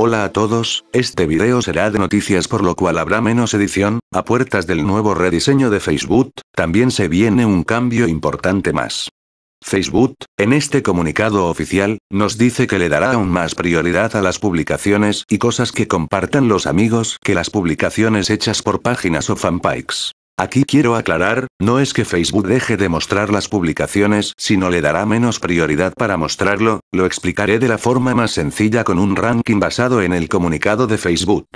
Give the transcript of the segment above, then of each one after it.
Hola a todos, este video será de noticias por lo cual habrá menos edición, a puertas del nuevo rediseño de Facebook, también se viene un cambio importante más. Facebook, en este comunicado oficial, nos dice que le dará aún más prioridad a las publicaciones y cosas que compartan los amigos que las publicaciones hechas por páginas o fanpikes. Aquí quiero aclarar, no es que Facebook deje de mostrar las publicaciones, sino le dará menos prioridad para mostrarlo, lo explicaré de la forma más sencilla con un ranking basado en el comunicado de Facebook.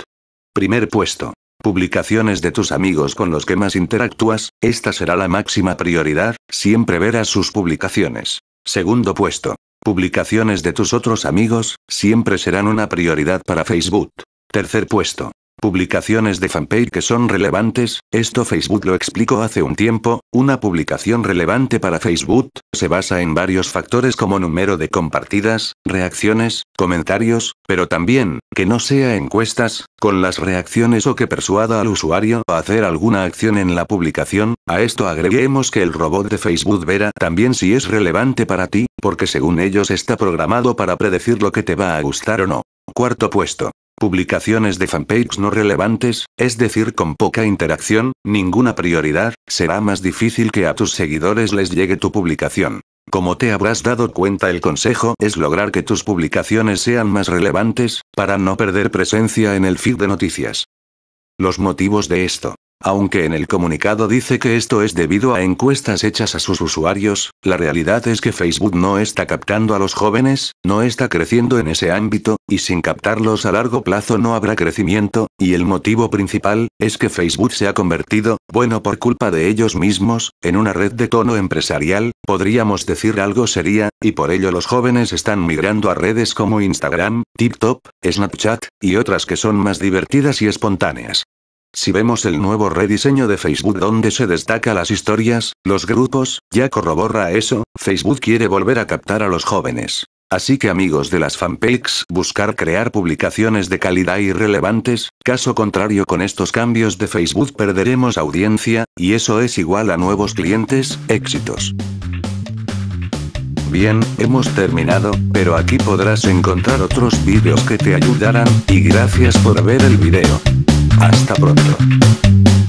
Primer puesto. Publicaciones de tus amigos con los que más interactúas, esta será la máxima prioridad, siempre verás sus publicaciones. Segundo puesto. Publicaciones de tus otros amigos, siempre serán una prioridad para Facebook. Tercer puesto. Publicaciones de fanpage que son relevantes, esto Facebook lo explicó hace un tiempo, una publicación relevante para Facebook, se basa en varios factores como número de compartidas, reacciones, comentarios, pero también, que no sea encuestas, con las reacciones o que persuada al usuario a hacer alguna acción en la publicación, a esto agreguemos que el robot de Facebook verá también si es relevante para ti, porque según ellos está programado para predecir lo que te va a gustar o no. Cuarto puesto publicaciones de fanpages no relevantes, es decir con poca interacción, ninguna prioridad, será más difícil que a tus seguidores les llegue tu publicación. Como te habrás dado cuenta el consejo es lograr que tus publicaciones sean más relevantes, para no perder presencia en el feed de noticias. Los motivos de esto. Aunque en el comunicado dice que esto es debido a encuestas hechas a sus usuarios, la realidad es que Facebook no está captando a los jóvenes, no está creciendo en ese ámbito, y sin captarlos a largo plazo no habrá crecimiento, y el motivo principal, es que Facebook se ha convertido, bueno por culpa de ellos mismos, en una red de tono empresarial, podríamos decir algo sería, y por ello los jóvenes están migrando a redes como Instagram, TikTok, Snapchat, y otras que son más divertidas y espontáneas. Si vemos el nuevo rediseño de Facebook donde se destaca las historias, los grupos, ya corrobora eso, Facebook quiere volver a captar a los jóvenes. Así que amigos de las fanpages buscar crear publicaciones de calidad y relevantes, caso contrario con estos cambios de Facebook perderemos audiencia, y eso es igual a nuevos clientes, éxitos. Bien, hemos terminado, pero aquí podrás encontrar otros vídeos que te ayudarán, y gracias por ver el video. Hasta pronto.